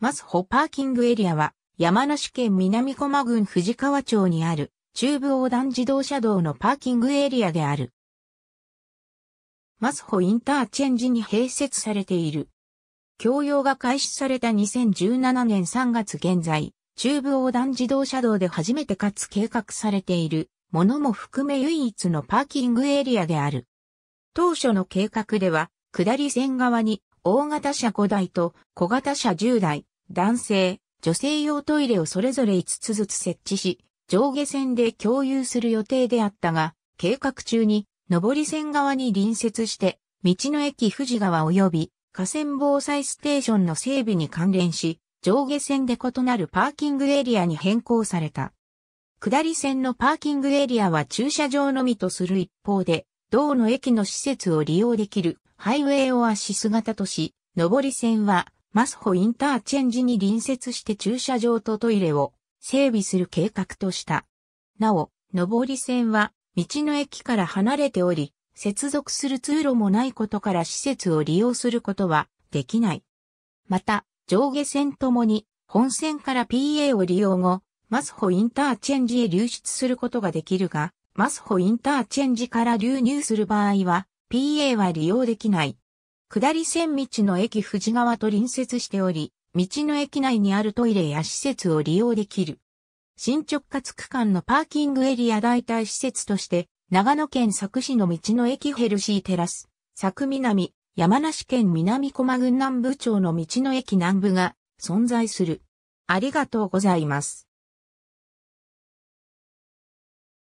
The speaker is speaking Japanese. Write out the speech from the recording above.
マスホパーキングエリアは山梨県南駒郡藤川町にある中部横断自動車道のパーキングエリアである。マスホインターチェンジに併設されている。供用が開始された2017年3月現在、中部横断自動車道で初めてかつ計画されているものも含め唯一のパーキングエリアである。当初の計画では、下り線側に大型車5台と小型車10台、男性、女性用トイレをそれぞれ5つずつ設置し、上下線で共有する予定であったが、計画中に上り線側に隣接して、道の駅富士川及び河川防災ステーションの整備に関連し、上下線で異なるパーキングエリアに変更された。下り線のパーキングエリアは駐車場のみとする一方で、同の駅の施設を利用できるハイウェイオアシス型とし、上り線はマスホインターチェンジに隣接して駐車場とトイレを整備する計画とした。なお、上り線は道の駅から離れており、接続する通路もないことから施設を利用することはできない。また、上下線ともに本線から PA を利用後、マスホインターチェンジへ流出することができるが、マスホインターチェンジから流入する場合は、PA は利用できない。下り線道の駅藤川と隣接しており、道の駅内にあるトイレや施設を利用できる。新直轄区間のパーキングエリア代替施設として、長野県佐久市の道の駅ヘルシーテラス、佐久南、山梨県南駒郡南部町の道の駅南部が存在する。ありがとうございます。